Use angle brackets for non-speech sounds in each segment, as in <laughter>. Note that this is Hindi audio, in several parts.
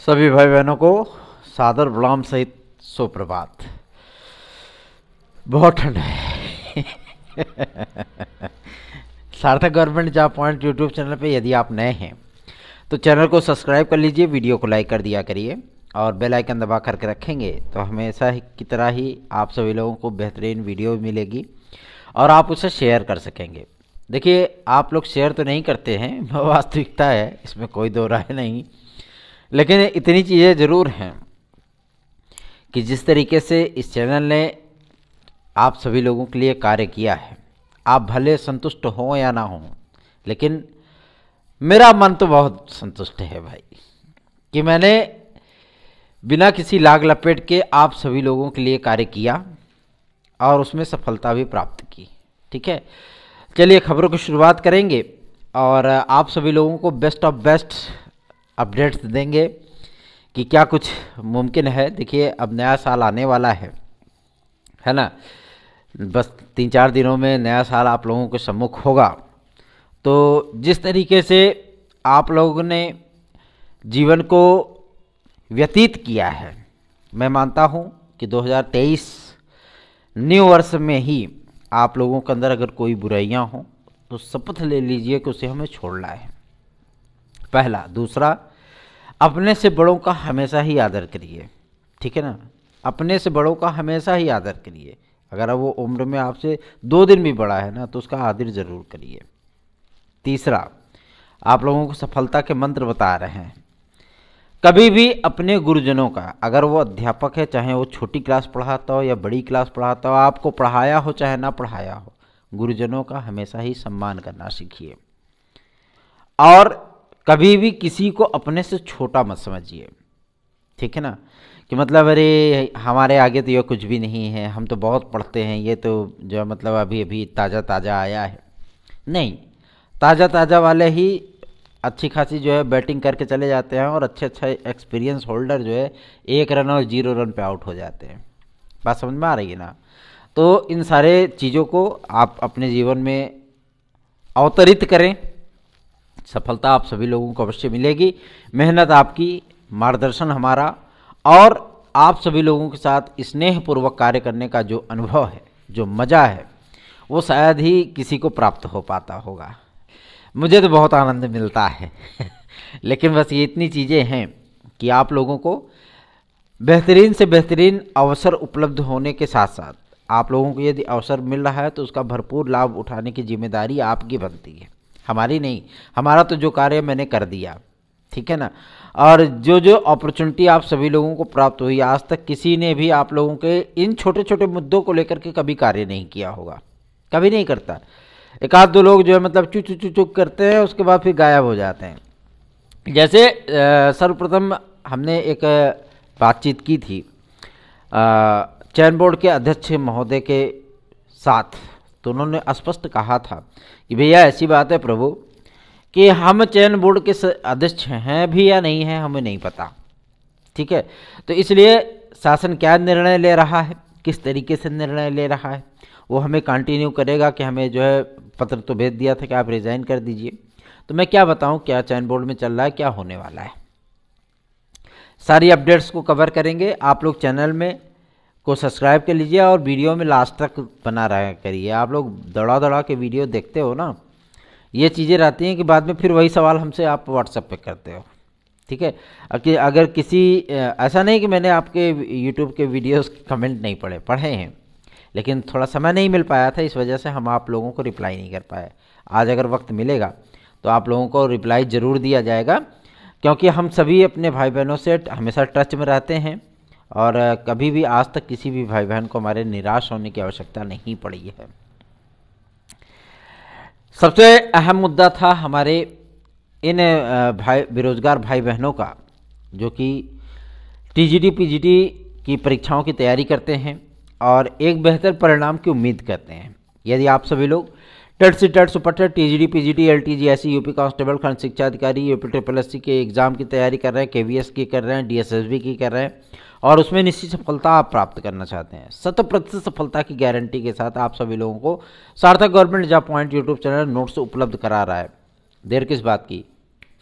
सभी भाई बहनों को सादर गुलाम सहित सुप्रभात बहुत ठंड है <laughs> Sarthak government job point YouTube channel पे यदि आप नए हैं तो चैनल को सब्सक्राइब कर लीजिए वीडियो को लाइक कर दिया करिए और बेल आइकन दबा करके रखेंगे तो हमेशा की तरह ही आप सभी लोगों को बेहतरीन वीडियो मिलेगी और आप उसे शेयर कर सकेंगे देखिए आप लोग शेयर तो नहीं करते हैं <laughs> वास्तविकता है इसमें कोई दो राय नहीं लेकिन इतनी चीज़ें ज़रूर हैं कि जिस तरीके से इस चैनल ने आप सभी लोगों के लिए कार्य किया है आप भले संतुष्ट हों या ना हों लेकिन मेरा मन तो बहुत संतुष्ट है भाई कि मैंने बिना किसी लाग लपेट के आप सभी लोगों के लिए कार्य किया और उसमें सफलता भी प्राप्त की ठीक है चलिए खबरों की शुरुआत करेंगे और आप सभी लोगों को बेस्ट ऑफ बेस्ट अपडेट्स देंगे कि क्या कुछ मुमकिन है देखिए अब नया साल आने वाला है है ना बस तीन चार दिनों में नया साल आप लोगों के सम्मुख होगा तो जिस तरीके से आप लोगों ने जीवन को व्यतीत किया है मैं मानता हूँ कि 2023 न्यू वर्ष में ही आप लोगों के अंदर अगर कोई बुराइयाँ हों तो शपथ ले लीजिए कि उसे हमें छोड़ना है पहला दूसरा अपने से बड़ों का हमेशा ही आदर करिए ठीक है ना अपने से बड़ों का हमेशा ही आदर करिए अगर वो उम्र में आपसे दो दिन भी बड़ा है ना तो उसका आदर ज़रूर करिए तीसरा आप लोगों को सफलता के मंत्र बता रहे हैं कभी भी अपने गुरुजनों का अगर वो अध्यापक है चाहे वो छोटी क्लास पढ़ाता हो या बड़ी क्लास पढ़ाता हो आपको पढ़ाया हो चाहे ना पढ़ाया हो गुरुजनों का हमेशा ही सम्मान करना सीखिए और कभी भी किसी को अपने से छोटा मत समझिए ठीक है ना कि मतलब अरे हमारे आगे तो यह कुछ भी नहीं है हम तो बहुत पढ़ते हैं ये तो जो मतलब अभी अभी ताज़ा ताज़ा आया है नहीं ताज़ा ताज़ा वाले ही अच्छी खासी जो है बैटिंग करके चले जाते हैं और अच्छे अच्छे एक्सपीरियंस होल्डर जो है एक रन और जीरो रन पे आउट हो जाते हैं बात समझ में आ रही है ना तो इन सारे चीज़ों को आप अपने जीवन में अवतरित करें सफलता आप सभी लोगों को अवश्य मिलेगी मेहनत आपकी मार्गदर्शन हमारा और आप सभी लोगों के साथ स्नेहपूर्वक कार्य करने का जो अनुभव है जो मज़ा है वो शायद ही किसी को प्राप्त हो पाता होगा मुझे तो बहुत आनंद मिलता है <laughs> लेकिन बस ये इतनी चीज़ें हैं कि आप लोगों को बेहतरीन से बेहतरीन अवसर उपलब्ध होने के साथ साथ आप लोगों को यदि अवसर मिल रहा है तो उसका भरपूर लाभ उठाने की जिम्मेदारी आपकी बनती है हमारी नहीं हमारा तो जो कार्य मैंने कर दिया ठीक है ना और जो जो अपॉर्चुनिटी आप सभी लोगों को प्राप्त हुई आज तक किसी ने भी आप लोगों के इन छोटे छोटे मुद्दों को लेकर के कभी कार्य नहीं किया होगा कभी नहीं करता एक आध दो लोग जो है मतलब चू चू चु चुक करते हैं उसके बाद फिर गायब हो जाते हैं जैसे सर्वप्रथम हमने एक बातचीत की थी चयन बोर्ड के अध्यक्ष महोदय के साथ तो उन्होंने स्पष्ट कहा था कि भैया ऐसी बात है प्रभु कि हम चयन बोर्ड के अध्यक्ष हैं भी या नहीं हैं हमें नहीं पता ठीक है तो इसलिए शासन क्या निर्णय ले रहा है किस तरीके से निर्णय ले रहा है वो हमें कंटिन्यू करेगा कि हमें जो है पत्र तो भेज दिया था कि आप रिज़ाइन कर दीजिए तो मैं क्या बताऊँ क्या चयन बोर्ड में चल रहा है क्या होने वाला है सारी अपडेट्स को कवर करेंगे आप लोग चैनल में को सब्सक्राइब कर लीजिए और वीडियो में लास्ट तक बना रहा करिए आप लोग दौड़ा दौड़ा के वीडियो देखते हो ना ये चीज़ें रहती हैं कि बाद में फिर वही सवाल हमसे आप व्हाट्सएप पे करते हो ठीक है कि अगर किसी ऐसा नहीं कि मैंने आपके यूट्यूब के वीडियोस कमेंट नहीं पढ़े पढ़े हैं लेकिन थोड़ा समय नहीं मिल पाया था इस वजह से हम आप लोगों को रिप्लाई नहीं कर पाए आज अगर वक्त मिलेगा तो आप लोगों को रिप्लाई ज़रूर दिया जाएगा क्योंकि हम सभी अपने भाई बहनों से हमेशा टच में रहते हैं और कभी भी आज तक किसी भी भाई बहन को हमारे निराश होने की आवश्यकता नहीं पड़ी है सबसे अहम मुद्दा था हमारे इन भाई बेरोजगार भाई बहनों का जो कि टीजीडी पीजीडी की परीक्षाओं की तैयारी करते हैं और एक बेहतर परिणाम की उम्मीद करते हैं यदि आप सभी लोग TET C TET super TET T G D P G D L T G S UP constable खंड शिक्षा अधिकारी यूपी ट्रिपल एस सी के एग्ज़ाम की तैयारी कर रहे हैं के वी एस की कर रहे हैं डी एस एस बी की कर रहे हैं और उसमें निश्चित सफलता आप प्राप्त करना चाहते हैं शत प्रतिशत सफलता की गारंटी के साथ आप सभी लोगों को Sarthak government job point YouTube channel notes उपलब्ध करा रहा है देर किस बात की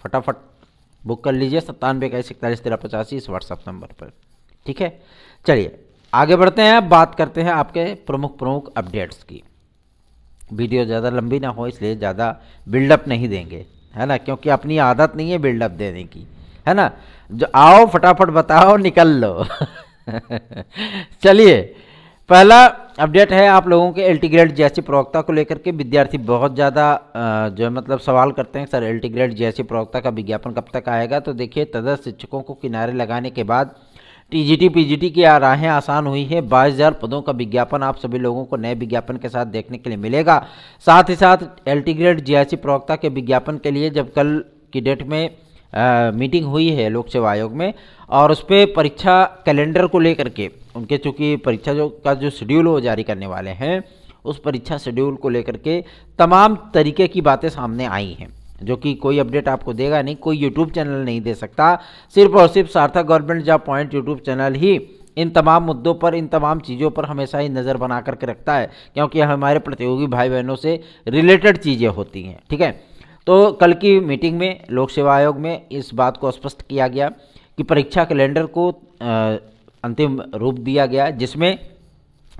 फटाफट बुक कर लीजिए सत्तानवे इक्कीस इकतालीस तेरह पचासी इस व्हाट्सएप नंबर पर ठीक है चलिए आगे बढ़ते हैं बात करते हैं आपके प्रमुख प्रमुख अपडेट्स की वीडियो ज़्यादा लंबी ना हो इसलिए ज़्यादा बिल्डअप नहीं देंगे है ना क्योंकि अपनी आदत नहीं है बिल्डअप देने की है ना जो आओ फटाफट बताओ निकल लो <laughs> चलिए पहला अपडेट है आप लोगों के एल्टीग्रेड ग्रेड जैसी प्रवक्ता को लेकर के विद्यार्थी बहुत ज़्यादा जो है मतलब सवाल करते हैं सर एल्टीग्रेड ग्रेड जैसी प्रवक्ता का विज्ञापन कब तक आएगा तो देखिए तदर्थ शिक्षकों को किनारे लगाने के बाद टीजीटी पीजीटी की राहें आसान हुई हैं बाईस हज़ार पदों का विज्ञापन आप सभी लोगों को नए विज्ञापन के साथ देखने के लिए मिलेगा साथ ही साथ एल्टी ग्रेड जी प्रवक्ता के विज्ञापन के लिए जब कल की डेट में आ, मीटिंग हुई है लोक सेवा आयोग में और उस पर परीक्षा कैलेंडर को लेकर के उनके चूँकि परीक्षा जो का जो शेड्यूल वो जारी करने वाले हैं उस परीक्षा शेड्यूल को लेकर के तमाम तरीके की बातें सामने आई हैं जो कि कोई अपडेट आपको देगा नहीं कोई यूट्यूब चैनल नहीं दे सकता सिर्फ और सिर्फ Sarthak government job point YouTube channel ही इन तमाम मुद्दों पर इन तमाम चीज़ों पर हमेशा ही नज़र बना करके रखता है क्योंकि हमारे प्रतियोगी भाई बहनों से रिलेटेड चीज़ें होती हैं ठीक है तो कल की मीटिंग में लोक सेवा आयोग में इस बात को स्पष्ट किया गया कि परीक्षा कैलेंडर को अंतिम रूप दिया गया जिसमें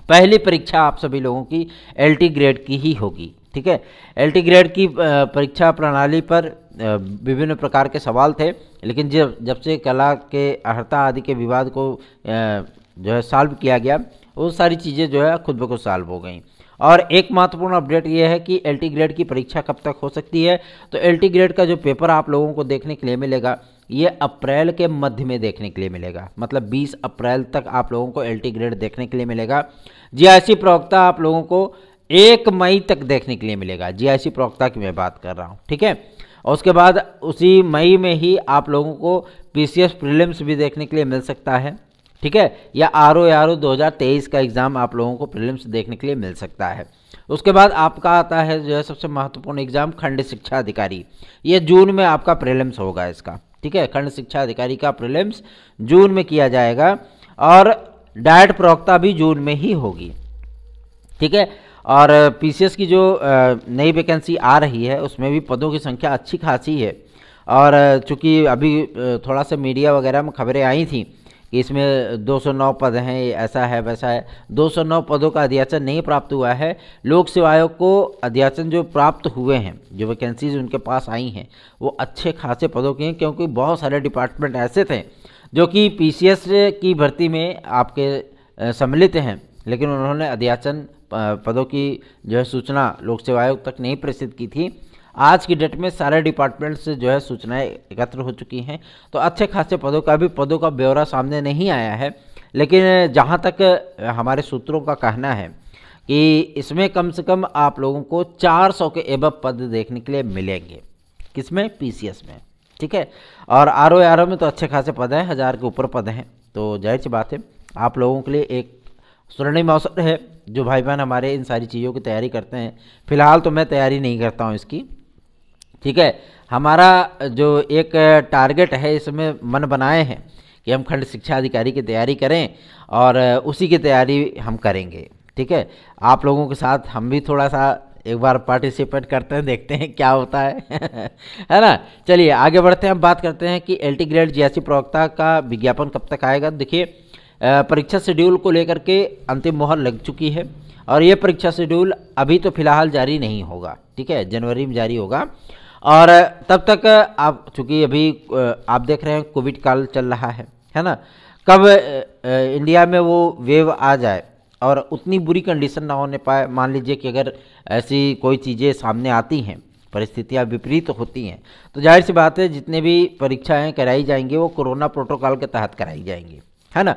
पहली परीक्षा आप सभी लोगों की एलटी ग्रेड की ही होगी ठीक है एल ग्रेड की परीक्षा प्रणाली पर विभिन्न प्रकार के सवाल थे लेकिन जब जब से कला के अर्ता आदि के विवाद को जो है सॉल्व किया गया वो सारी चीज़ें जो है खुद ब खुद सॉल्व हो गई और एक महत्वपूर्ण अपडेट ये है कि एल ग्रेड की परीक्षा कब तक हो सकती है तो एल ग्रेड का जो पेपर आप लोगों को देखने के लिए मिलेगा ये अप्रैल के मध्य में देखने के लिए मिलेगा मतलब 20 अप्रैल तक आप लोगों को एल ग्रेड देखने के लिए मिलेगा जी प्रवक्ता आप लोगों को एक मई तक देखने के लिए मिलेगा जीआईसी प्रवक्ता की मैं बात कर रहा हूँ ठीक है और उसके बाद उसी मई में ही आप लोगों को पीसीएस प्रीलिम्स भी देखने के लिए मिल सकता है ठीक है या आर ओ आर ओ दो का एग्ज़ाम आप लोगों को प्रीलिम्स देखने के लिए मिल सकता है उसके बाद आपका आता है जो है सबसे महत्वपूर्ण एग्ज़ाम खंड शिक्षा अधिकारी ये जून में आपका प्रीलिम्स होगा इसका ठीक है खंड शिक्षा अधिकारी का प्रीलिम्स जून में किया जाएगा और डायट प्रवक्ता भी जून में ही होगी ठीक है और पीसीएस की जो नई वैकेंसी आ रही है उसमें भी पदों की संख्या अच्छी खासी है और चूँकि अभी थोड़ा सा मीडिया वगैरह में खबरें आई थी कि इसमें 209 पद हैं ऐसा है वैसा है 209 पदों का अध्याचन नहीं प्राप्त हुआ है लोक सेवा आयोग को अध्याचन जो प्राप्त हुए हैं जो वैकेंसीज उनके पास आई हैं वो अच्छे खासे पदों के हैं क्योंकि बहुत सारे डिपार्टमेंट ऐसे थे जो कि पीसीएस की भर्ती में आपके सम्मिलित हैं लेकिन उन्होंने अध्याचन पदों की जो है सूचना लोक सेवा आयोग तक नहीं प्रसिद्ध की थी आज की डेट में सारे डिपार्टमेंट से जो है सूचनाएं एकत्र हो चुकी हैं तो अच्छे खासे पदों का भी पदों का ब्यौरा सामने नहीं आया है लेकिन जहाँ तक हमारे सूत्रों का कहना है कि इसमें कम से कम आप लोगों को 400 के एब पद देखने के लिए मिलेंगे किसमें पी में ठीक है और आर ओ आर ओ में तो अच्छे खासे पद हैं हज़ार के ऊपर पद हैं तो जाहिर सी बात है आप लोगों के लिए एक स्वर्णिम अवसर है जो भाई बहन हमारे इन सारी चीज़ों की तैयारी करते हैं फ़िलहाल तो मैं तैयारी नहीं करता हूँ इसकी ठीक है हमारा जो एक टारगेट है इसमें मन बनाए हैं कि हम खंड शिक्षा अधिकारी की तैयारी करें और उसी की तैयारी हम करेंगे ठीक है आप लोगों के साथ हम भी थोड़ा सा एक बार पार्टिसिपेट करते हैं देखते हैं क्या होता है <laughs> है ना चलिए आगे बढ़ते हैं हम बात करते हैं कि एल टी ग्रेड जी प्रवक्ता का विज्ञापन कब तक आएगा देखिए परीक्षा शेड्यूल को लेकर के अंतिम मोहर लग चुकी है और ये परीक्षा शेड्यूल अभी तो फिलहाल जारी नहीं होगा ठीक है जनवरी में जारी होगा और तब तक आप चूँकि अभी आप देख रहे हैं कोविड काल चल रहा है है ना कब इंडिया में वो वेव आ जाए और उतनी बुरी कंडीशन ना होने पाए मान लीजिए कि अगर ऐसी कोई चीज़ें सामने आती हैं परिस्थितियाँ विपरीत होती हैं तो जाहिर सी बात है जितने भी परीक्षाएँ कराई जाएंगी वो कोरोना प्रोटोकॉल के तहत कराई जाएंगी है ना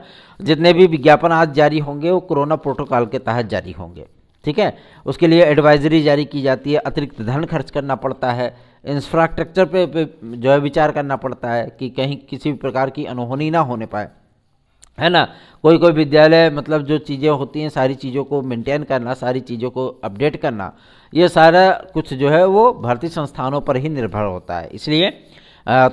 जितने भी विज्ञापन आज जारी होंगे वो कोरोना प्रोटोकॉल के तहत जारी होंगे ठीक है उसके लिए एडवाइजरी जारी की जाती है अतिरिक्त धन खर्च करना पड़ता है इंफ्रास्ट्रक्चर पे, पे जो है विचार करना पड़ता है कि कहीं किसी भी प्रकार की अनहोनी ना होने पाए है ना कोई कोई विद्यालय मतलब जो चीज़ें होती हैं सारी चीज़ों को मेंटेन करना सारी चीज़ों को अपडेट करना ये सारा कुछ जो है वो भारतीय संस्थानों पर ही निर्भर होता है इसलिए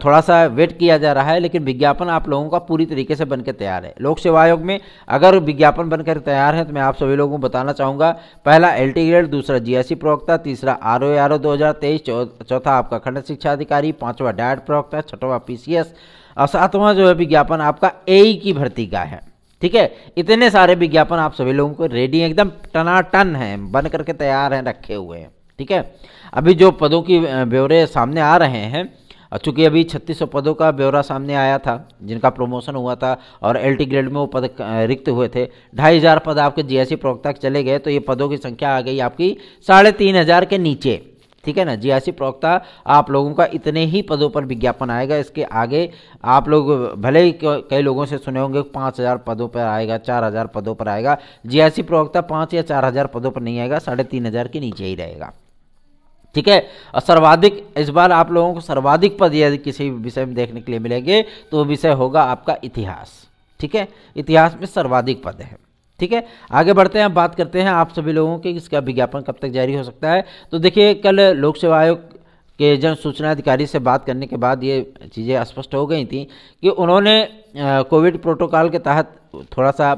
थोड़ा सा वेट किया जा रहा है लेकिन विज्ञापन आप लोगों का पूरी तरीके से बनकर तैयार है लोक सेवा आयोग में अगर विज्ञापन बनकर तैयार है तो मैं आप सभी लोगों को बताना चाहूँगा पहला एल ग्रेड दूसरा जी प्रवक्ता तीसरा आर ओ आर ओ दो चौथा आपका खंड शिक्षा अधिकारी पाँचवा डायट प्रवक्ता छठवा पी और सातवां जो है विज्ञापन आपका ए की भर्ती का है ठीक है इतने सारे विज्ञापन आप सभी लोगों को रेडी एकदम टनाटन है बन करके तैयार हैं रखे हुए हैं ठीक है अभी जो पदों की ब्यौरे सामने आ रहे हैं चूँकि अभी 3600 पदों का ब्यौरा सामने आया था जिनका प्रमोशन हुआ था और एल ग्रेड में वो पद रिक्त हुए थे ढाई हज़ार पद आपके जीएससी प्रवक्ता चले गए तो ये पदों की संख्या आ गई आपकी साढ़े तीन हज़ार के नीचे ठीक है ना जीआईसी प्रवक्ता आप लोगों का इतने ही पदों पर विज्ञापन आएगा इसके आगे आप लोग भले ही कई लोगों से सुने होंगे पाँच हज़ार पदों पर आएगा चार हज़ार पदों पर आएगा जीआईसी प्रवक्ता पाँच या चार हज़ार पदों पर नहीं आएगा साढ़े तीन हज़ार के नीचे ही रहेगा ठीक है और सर्वाधिक इस बार आप लोगों को सर्वाधिक पद यदि किसी विषय में देखने के लिए मिलेंगे तो वो विषय होगा आपका इतिहास ठीक है इतिहास में सर्वाधिक पद है ठीक है आगे बढ़ते हैं बात करते हैं आप सभी लोगों के इसका विज्ञापन कब तक जारी हो सकता है तो देखिए कल लोक सेवा आयोग के जन सूचना अधिकारी से बात करने के बाद ये चीज़ें स्पष्ट हो गई थी कि उन्होंने कोविड प्रोटोकॉल के तहत थोड़ा सा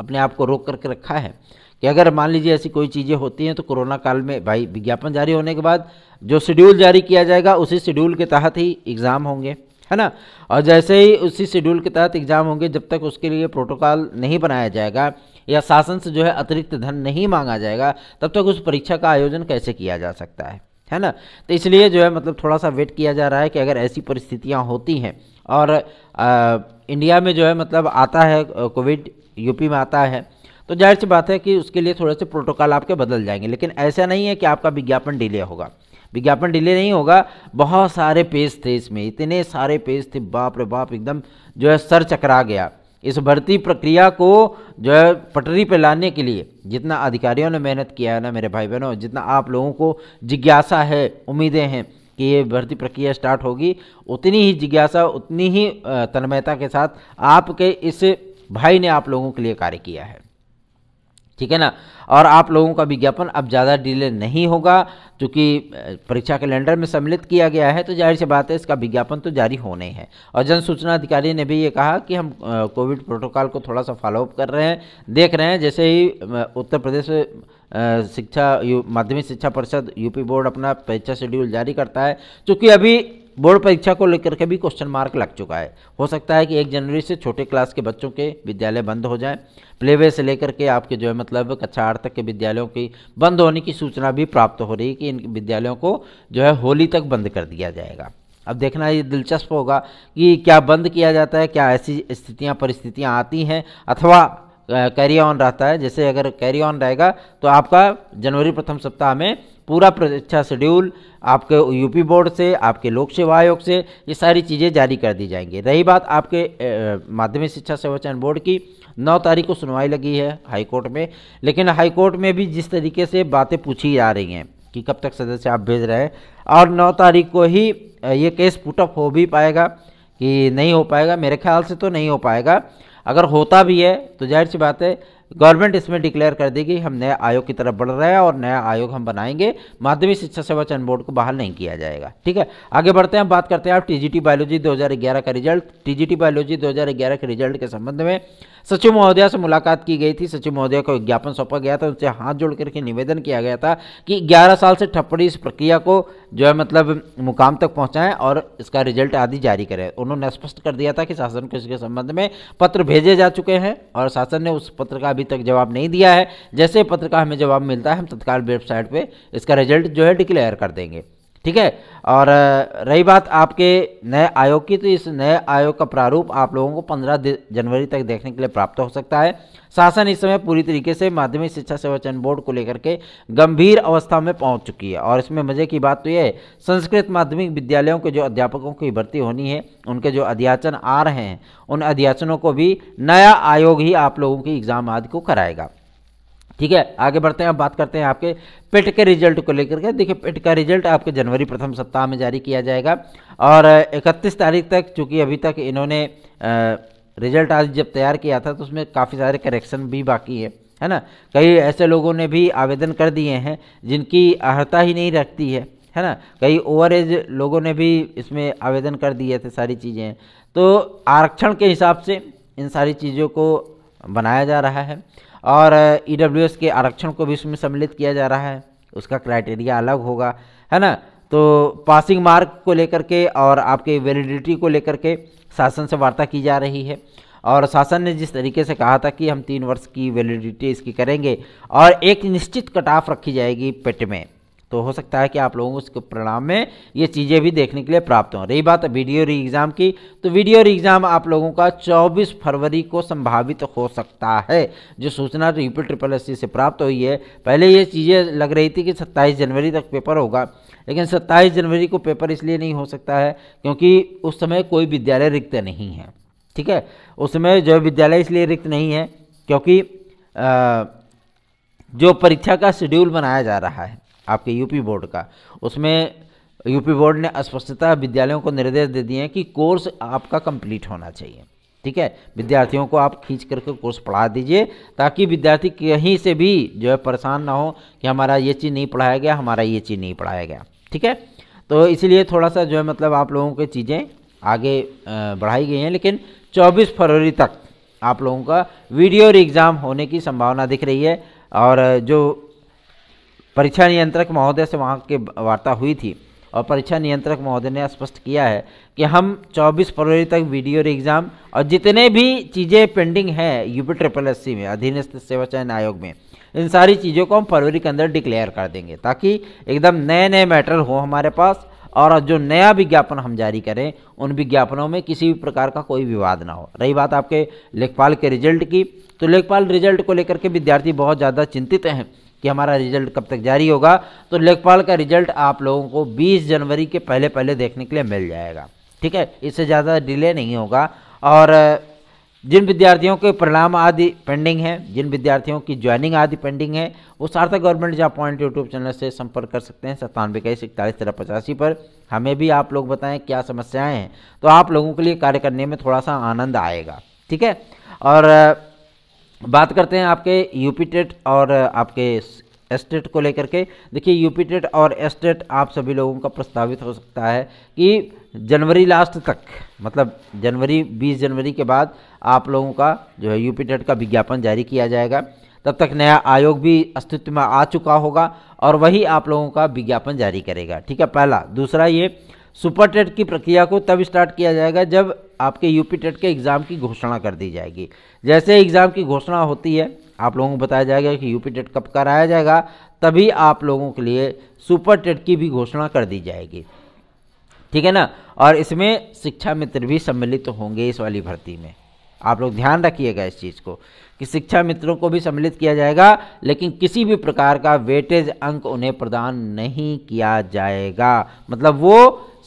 अपने आप को रोक करके रखा है कि अगर मान लीजिए ऐसी कोई चीज़ें होती हैं तो कोरोना काल में भाई विज्ञापन जारी होने के बाद जो शेड्यूल जारी किया जाएगा उसी शेड्यूल के तहत ही एग्ज़ाम होंगे है ना और जैसे ही उसी शेड्यूल के तहत एग्ज़ाम होंगे जब तक उसके लिए प्रोटोकॉल नहीं बनाया जाएगा या शासन से जो है अतिरिक्त धन नहीं मांगा जाएगा तब तक उस परीक्षा का आयोजन कैसे किया जा सकता है है ना तो इसलिए जो है मतलब थोड़ा सा वेट किया जा रहा है कि अगर ऐसी परिस्थितियाँ होती हैं और आ, इंडिया में जो है मतलब आता है कोविड यूपी में आता है तो जाहिर सी बात है कि उसके लिए थोड़े से प्रोटोकॉल आपके बदल जाएंगे लेकिन ऐसा नहीं है कि आपका विज्ञापन डिले होगा विज्ञापन डिले नहीं होगा बहुत सारे पेज थे इसमें इतने सारे पेज थे बाप रे बाप एकदम जो है सर चकरा गया इस भर्ती प्रक्रिया को जो है पटरी पर लाने के लिए जितना अधिकारियों ने मेहनत किया है ना मेरे भाई बहनों जितना आप लोगों को जिज्ञासा है उम्मीदें हैं कि ये भर्ती प्रक्रिया स्टार्ट होगी उतनी ही जिज्ञासा उतनी ही तन्मयता के साथ आपके इस भाई ने आप लोगों के लिए कार्य किया है ठीक है ना और आप लोगों का विज्ञापन अब ज़्यादा डिले नहीं होगा क्योंकि परीक्षा कैलेंडर में सम्मिलित किया गया है तो जाहिर सी बात है इसका विज्ञापन तो जारी होने है और जन सूचना अधिकारी ने भी ये कहा कि हम कोविड प्रोटोकॉल को थोड़ा सा फॉलोअप कर रहे हैं देख रहे हैं जैसे ही उत्तर प्रदेश शिक्षा माध्यमिक शिक्षा परिषद यूपी बोर्ड अपना परीक्षा शेड्यूल जारी करता है चूँकि अभी बोर्ड परीक्षा को लेकर के भी क्वेश्चन मार्क लग चुका है हो सकता है कि एक जनवरी से छोटे क्लास के बच्चों के विद्यालय बंद हो जाएं प्लेवे से लेकर के आपके जो है मतलब कक्षा आठ तक के विद्यालयों की बंद होने की सूचना भी प्राप्त हो रही है कि इन विद्यालयों को जो है होली तक बंद कर दिया जाएगा अब देखना ये दिलचस्प होगा कि क्या बंद किया जाता है क्या ऐसी स्थितियाँ परिस्थितियाँ आती हैं अथवा कैरी ऑन रहता है जैसे अगर कैरी ऑन रहेगा तो आपका जनवरी प्रथम सप्ताह में पूरा परीक्षा अच्छा शेड्यूल आपके यूपी बोर्ड से आपके लोक सेवा आयोग से ये सारी चीज़ें जारी कर दी जाएंगी रही बात आपके माध्यमिक शिक्षा सेवाचन बोर्ड की नौ तारीख को सुनवाई लगी है हाईकोर्ट में लेकिन हाईकोर्ट में भी जिस तरीके से बातें पूछी जा रही हैं कि कब तक सदस्य आप भेज रहे हैं और नौ तारीख को ही ये केस पुटअप हो भी पाएगा कि नहीं हो पाएगा मेरे ख्याल से तो नहीं हो पाएगा अगर होता भी है तो जाहिर सी बात है गवर्नमेंट इसमें डिक्लेयर कर देगी हम नया आयोग की तरफ बढ़ रहे हैं और नया आयोग हम बनाएंगे माध्यमिक शिक्षा सेवा चयन बोर्ड को बहाल नहीं किया जाएगा ठीक है आगे बढ़ते हैं हम बात करते हैं आप टीजीटी बायोलॉजी 2011 का रिजल्ट टीजीटी बायोलॉजी 2011 के रिजल्ट के संबंध में सचिव महोदया से मुलाकात की गई थी सचिव महोदया को विज्ञापन सौंपा गया था उनसे हाथ जोड़ करके निवेदन किया गया था कि 11 साल से ठप्पड़ी इस प्रक्रिया को जो है मतलब मुकाम तक पहुंचाएं और इसका रिजल्ट आदि जारी करें उन्होंने स्पष्ट कर दिया था कि शासन को इसके संबंध में पत्र भेजे जा चुके हैं और शासन ने उस पत्र का अभी तक जवाब नहीं दिया है जैसे पत्र का हमें जवाब मिलता है हम तत्काल वेबसाइट पर इसका रिजल्ट जो है डिक्लेयर कर देंगे ठीक है और रही बात आपके नए आयोग की तो इस नए आयोग का प्रारूप आप लोगों को 15 जनवरी तक देखने के लिए प्राप्त हो सकता है शासन इस समय पूरी तरीके से माध्यमिक शिक्षा चयन बोर्ड को लेकर के गंभीर अवस्था में पहुंच चुकी है और इसमें मज़े की बात तो यह है संस्कृत माध्यमिक विद्यालयों के जो अध्यापकों की भर्ती होनी है उनके जो अध्याचन आ रहे हैं उन अध्याचनों को भी नया आयोग ही आप लोगों की एग्ज़ाम आदि को कराएगा ठीक है आगे बढ़ते हैं अब बात करते हैं आपके पेट के रिजल्ट को लेकर के देखिए पेट का रिजल्ट आपके जनवरी प्रथम सप्ताह में जारी किया जाएगा और 31 तारीख तक चूँकि अभी तक इन्होंने रिजल्ट आज जब तैयार किया था तो उसमें काफ़ी सारे करेक्शन भी बाकी है है ना कई ऐसे लोगों ने भी आवेदन कर दिए हैं जिनकी अर्ता ही नहीं रखती है है ना कई ओवर एज लोगों ने भी इसमें आवेदन कर दिए थे सारी चीज़ें तो आरक्षण के हिसाब से इन सारी चीज़ों को बनाया जा रहा है और ई e के आरक्षण को भी इसमें सम्मिलित किया जा रहा है उसका क्राइटेरिया अलग होगा है ना तो पासिंग मार्क को लेकर के और आपके वैलिडिटी को लेकर के शासन से वार्ता की जा रही है और शासन ने जिस तरीके से कहा था कि हम तीन वर्ष की वैलिडिटी इसकी करेंगे और एक निश्चित कटाफ रखी जाएगी पेट में तो हो सकता है कि आप लोगों को उसके परिणाम में ये चीज़ें भी देखने के लिए प्राप्त हों रही बात वीडियो री एग्ज़ाम की तो वीडियो री एग्ज़ाम आप लोगों का 24 फरवरी को संभावित हो सकता है जो सूचना तो यूपी ट्रिपल एस से प्राप्त हुई है पहले ये चीज़ें लग रही थी कि सत्ताईस जनवरी तक पेपर होगा लेकिन सत्ताईस जनवरी को पेपर इसलिए नहीं हो सकता है क्योंकि उस समय कोई विद्यालय रिक्त नहीं है ठीक है उस समय जो विद्यालय इसलिए रिक्त नहीं है क्योंकि जो परीक्षा का शेड्यूल बनाया जा रहा है आपके यूपी बोर्ड का उसमें यूपी बोर्ड ने स्पष्टता विद्यालयों को निर्देश दे दिए हैं कि कोर्स आपका कंप्लीट होना चाहिए ठीक है विद्यार्थियों को आप खींच करके कोर्स पढ़ा दीजिए ताकि विद्यार्थी कहीं से भी जो है परेशान ना हो कि हमारा ये चीज़ नहीं पढ़ाया गया हमारा ये चीज़ नहीं पढ़ाया गया ठीक है तो इसीलिए थोड़ा सा जो है मतलब आप लोगों की चीज़ें आगे बढ़ाई गई हैं लेकिन 24 फरवरी तक आप लोगों का वीडियो और एग्ज़ाम होने की संभावना दिख रही है और जो परीक्षा नियंत्रक महोदय से वहाँ की वार्ता हुई थी और परीक्षा नियंत्रक महोदय ने स्पष्ट किया है कि हम 24 फरवरी तक वीडियो एग्ज़ाम और जितने भी चीज़ें पेंडिंग हैं यूपी ट्रिपल एस में अधीनस्थ सेवा चयन आयोग में इन सारी चीज़ों को हम फरवरी के अंदर डिक्लेयर कर देंगे ताकि एकदम नए नए मैटर हो हमारे पास और जो नया विज्ञापन हम जारी करें उन विज्ञापनों में किसी भी प्रकार का कोई विवाद ना हो रही बात आपके लेखपाल के रिजल्ट की तो लेखपाल रिजल्ट को लेकर के विद्यार्थी बहुत ज़्यादा चिंतित हैं कि हमारा रिजल्ट कब तक जारी होगा तो लेखपाल का रिजल्ट आप लोगों को 20 जनवरी के पहले पहले देखने के लिए मिल जाएगा ठीक है इससे ज़्यादा डिले नहीं होगा और जिन विद्यार्थियों के परिणाम आदि पेंडिंग हैं जिन विद्यार्थियों की ज्वाइनिंग आदि पेंडिंग है वो Sarthak government job point YouTube channel से संपर्क कर सकते हैं सत्तानवे इक्कीस इकतालीस तेरह पचासी पर हमें भी आप लोग बताएं क्या समस्याएं हैं तो आप लोगों के लिए कार्य करने में थोड़ा सा आनंद आएगा ठीक है और बात करते हैं आपके यूपी टेट और आपके एस्टेट को लेकर के देखिए यूपी टेट और एस्टेट आप सभी लोगों का प्रस्तावित हो सकता है कि जनवरी लास्ट तक मतलब जनवरी 20 जनवरी के बाद आप लोगों का जो है यूपी टेट का विज्ञापन जारी किया जाएगा तब तक नया आयोग भी अस्तित्व में आ चुका होगा और वही आप लोगों का विज्ञापन जारी करेगा ठीक है पहला दूसरा ये सुपर टेट की प्रक्रिया को तब स्टार्ट किया जाएगा जब आपके यूपी टेट के एग्ज़ाम की घोषणा कर दी जाएगी जैसे एग्ज़ाम की घोषणा होती है आप लोगों को बताया जाएगा कि यूपी टेट कब कराया जाएगा तभी आप लोगों के लिए सुपर टेट की भी घोषणा कर दी जाएगी ठीक है ना और इसमें शिक्षा मित्र भी सम्मिलित तो होंगे इस वाली भर्ती में आप लोग ध्यान रखिएगा इस चीज़ को कि शिक्षा मित्रों को भी सम्मिलित किया जाएगा लेकिन किसी भी प्रकार का वेटेज अंक उन्हें प्रदान नहीं किया जाएगा मतलब वो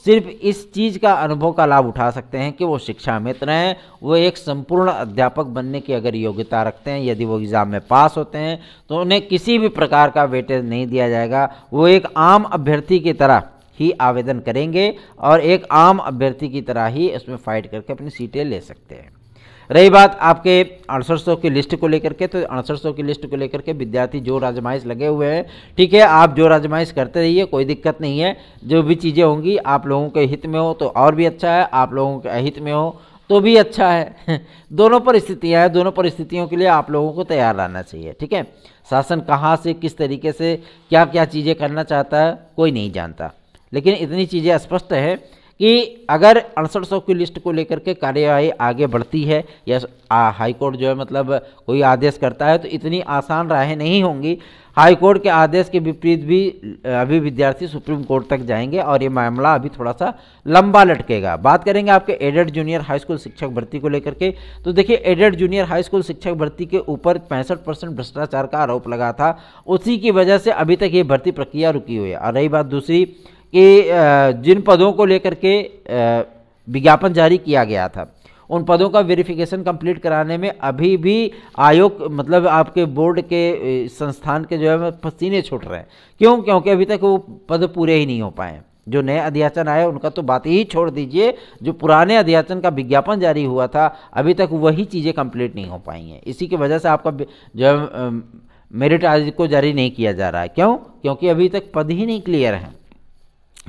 सिर्फ इस चीज़ का अनुभव का लाभ उठा सकते हैं कि वो शिक्षा मित्र हैं वो एक संपूर्ण अध्यापक बनने की अगर योग्यता रखते हैं यदि वो एग्ज़ाम में पास होते हैं तो उन्हें किसी भी प्रकार का वेटेज नहीं दिया जाएगा वो एक आम अभ्यर्थी की तरह ही आवेदन करेंगे और एक आम अभ्यर्थी की तरह ही उसमें फ़ाइट करके अपनी सीटें ले सकते हैं रही बात आपके अड़सठ की लिस्ट को लेकर के तो अड़सठ की लिस्ट को लेकर के विद्यार्थी जोर आजमाइश लगे हुए हैं ठीक है आप जोर आजमाइश करते रहिए कोई दिक्कत नहीं है जो भी चीज़ें होंगी आप लोगों के हित में हो तो और भी अच्छा है आप लोगों के अहित में हो तो भी अच्छा है <laughs> दोनों परिस्थितियाँ हैं दोनों परिस्थितियों के लिए आप लोगों को तैयार रहना चाहिए ठीक है शासन कहाँ से किस तरीके से क्या क्या चीज़ें करना चाहता है कोई नहीं जानता लेकिन इतनी चीज़ें स्पष्ट है कि अगर अड़सठ सौ की लिस्ट को लेकर के कार्यवाही आगे बढ़ती है या हाईकोर्ट जो है मतलब कोई आदेश करता है तो इतनी आसान राहें नहीं होंगी हाईकोर्ट के आदेश के विपरीत भी अभी विद्यार्थी सुप्रीम कोर्ट तक जाएंगे और ये मामला अभी थोड़ा सा लंबा लटकेगा बात करेंगे आपके एडेड जूनियर हाई स्कूल शिक्षक भर्ती को लेकर के तो देखिए एडेड जूनियर हाई स्कूल शिक्षक भर्ती के ऊपर पैंसठ परसेंट भ्रष्टाचार का आरोप लगा था उसी की वजह से अभी तक ये भर्ती प्रक्रिया रुकी हुई है और रही बात दूसरी कि जिन पदों को लेकर के विज्ञापन जारी किया गया था उन पदों का वेरिफिकेशन कंप्लीट कराने में अभी भी आयोग मतलब आपके बोर्ड के संस्थान के जो है पसीने छूट रहे हैं क्यों क्योंकि अभी तक वो पद पूरे ही नहीं हो पाए जो नए अध्याचन आए उनका तो बात ही छोड़ दीजिए जो पुराने अध्याचन का विज्ञापन जारी हुआ था अभी तक वही चीज़ें कंप्लीट नहीं हो पाई हैं इसी की वजह से आपका जो है मेरिट आज को जारी नहीं किया जा रहा है क्यों क्योंकि अभी तक पद ही नहीं क्लियर हैं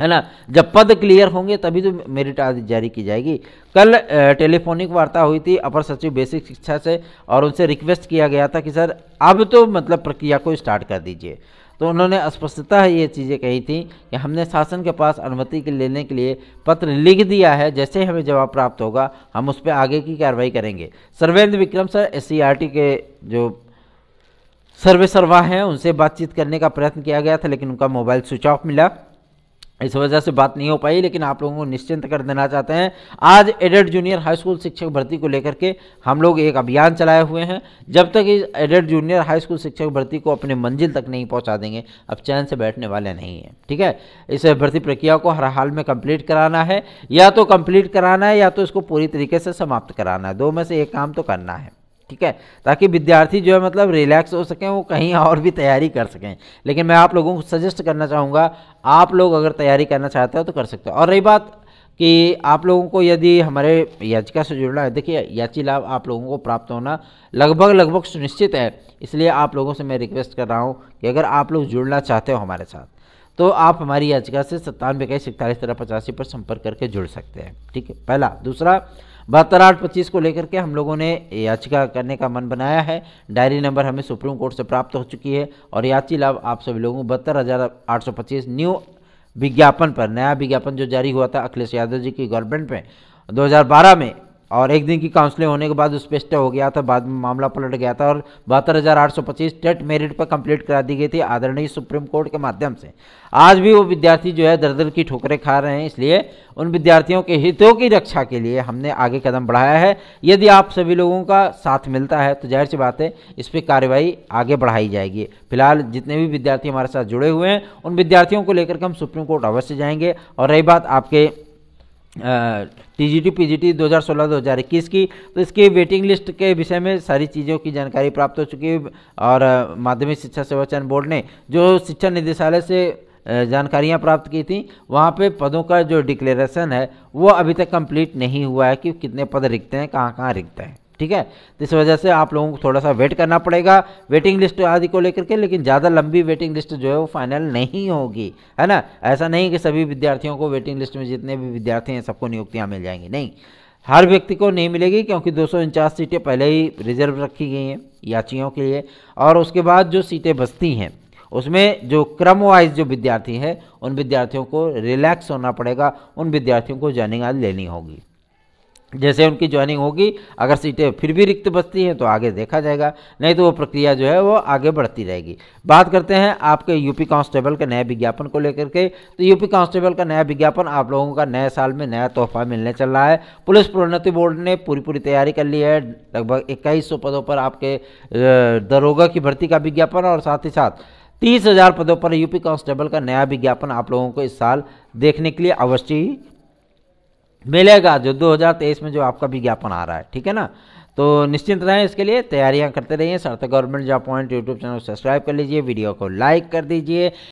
है ना जब पद क्लियर होंगे तभी तो मेरिट आदि जारी की जाएगी कल टेलीफोनिक वार्ता हुई थी अपर सचिव बेसिक शिक्षा से और उनसे रिक्वेस्ट किया गया था कि सर अब तो मतलब प्रक्रिया को स्टार्ट कर दीजिए तो उन्होंने स्पष्टता ये चीज़ें कही थी कि हमने शासन के पास अनुमति के लेने के लिए पत्र लिख दिया है जैसे हमें जवाब प्राप्त होगा हम उस पर आगे की कार्रवाई करेंगे Sarvendra Vikram sir S e के जो सर्वे सर्वा हैं उनसे बातचीत करने का प्रयत्न किया गया था लेकिन उनका मोबाइल स्विच ऑफ मिला इस वजह से बात नहीं हो पाई लेकिन आप लोगों को निश्चिंत कर देना चाहते हैं आज एडेड जूनियर हाई स्कूल शिक्षक भर्ती को लेकर के हम लोग एक अभियान चलाए हुए हैं जब तक इस एडेड जूनियर हाई स्कूल शिक्षक भर्ती को अपने मंजिल तक नहीं पहुंचा देंगे अब चैन से बैठने वाले नहीं हैं ठीक है इस भर्ती प्रक्रिया को हर हाल में कम्प्लीट कराना है या तो कम्प्लीट कराना है या तो इसको पूरी तरीके से समाप्त कराना है दो में से एक काम तो करना है ठीक है ताकि विद्यार्थी जो है मतलब रिलैक्स हो सकें वो कहीं और भी तैयारी कर सकें लेकिन मैं आप लोगों को सजेस्ट करना चाहूँगा आप लोग अगर तैयारी करना चाहते हो तो कर सकते हो और रही बात कि आप लोगों को यदि हमारे याचिका से जुड़ना है देखिए याची लाभ आप लोगों को प्राप्त होना लगभग लगभग सुनिश्चित है इसलिए आप लोगों से मैं रिक्वेस्ट कर रहा हूँ कि अगर आप लोग जुड़ना चाहते हो हमारे साथ तो आप हमारी याचिका से सत्तानवे इक्कीस इकतालीस तरह पचासी पर संपर्क करके जुड़ सकते हैं ठीक है पहला दूसरा बहत्तर आठ पच्चीस को लेकर के हम लोगों ने याचिका करने का मन बनाया है डायरी नंबर हमें सुप्रीम कोर्ट से प्राप्त हो चुकी है और याची लाभ आप सभी लोगों को बहत्तर हज़ार आठ सौ पच्चीस न्यू विज्ञापन पर नया विज्ञापन जो जारी हुआ था अखिलेश यादव जी की गवर्नमेंट में 2012 में और एक दिन की काउंसलिंग होने के बाद उस पर स्टे हो गया था बाद में मामला पलट गया था और बहत्तर हज़ार आठ सौ पच्चीस टेट मेरिट पर कंप्लीट करा दी गई थी आदरणीय सुप्रीम कोर्ट के माध्यम से आज भी वो विद्यार्थी जो है दर दर की ठोकरें खा रहे हैं इसलिए उन विद्यार्थियों के हितों की रक्षा के लिए हमने आगे कदम बढ़ाया है यदि आप सभी लोगों का साथ मिलता है तो जाहिर सी बात है इस पर कार्रवाई आगे बढ़ाई जाएगी फिलहाल जितने भी विद्यार्थी हमारे साथ जुड़े हुए हैं उन विद्यार्थियों को लेकर के हम सुप्रीम कोर्ट अवश्य जाएंगे और रही बात आपके T G T P G T दो हज़ार सोलह दो हज़ार इक्कीस की तो इसकी वेटिंग लिस्ट के विषय में सारी चीज़ों की जानकारी प्राप्त हो चुकी है और माध्यमिक शिक्षा चयन बोर्ड ने जो शिक्षा निदेशालय से जानकारियां प्राप्त की थी वहाँ पे पदों का जो डिक्लेरेशन है वो अभी तक कंप्लीट नहीं हुआ है कि कितने पद रिक्त हैं कहाँ कहाँ रिक्त हैं ठीक है इस वजह से आप लोगों को थोड़ा सा वेट करना पड़ेगा वेटिंग लिस्ट आदि को लेकर के लेकिन ज़्यादा लंबी वेटिंग लिस्ट जो है वो फाइनल नहीं होगी है ना ऐसा नहीं कि सभी विद्यार्थियों को वेटिंग लिस्ट में जितने भी विद्यार्थी हैं सबको नियुक्तियाँ मिल जाएंगी नहीं हर व्यक्ति को नहीं मिलेगी क्योंकि दो सीटें पहले ही रिजर्व रखी गई हैं याचियों के लिए और उसके बाद जो सीटें बचती हैं उसमें जो क्रम वाइज जो विद्यार्थी हैं उन विद्यार्थियों को रिलैक्स होना पड़ेगा उन विद्यार्थियों को जर्निंग आज लेनी होगी जैसे उनकी ज्वाइनिंग होगी अगर सीटें फिर भी रिक्त बचती हैं तो आगे देखा जाएगा नहीं तो वो प्रक्रिया जो है वो आगे बढ़ती रहेगी बात करते हैं आपके यूपी कांस्टेबल के नए विज्ञापन को लेकर के तो यूपी कांस्टेबल का नया विज्ञापन आप लोगों का नए साल में नया तोहफा मिलने चल रहा है पुलिस प्रोन्नति बोर्ड ने पूरी पूरी तैयारी कर ली है लगभग इक्कीस पदों पर आपके दरोगा की भर्ती का विज्ञापन और साथ ही साथ तीस हज़ार पदों पर यूपी कांस्टेबल का नया विज्ञापन आप लोगों को इस साल देखने के लिए अवश्य ही मिलेगा जो 2023 में जो आपका विज्ञापन आ रहा है ठीक है ना तो निश्चिंत रहें इसके लिए तैयारियां करते रहिए Sarthak government job point YouTube channel subscribe कर लीजिए वीडियो को लाइक कर दीजिए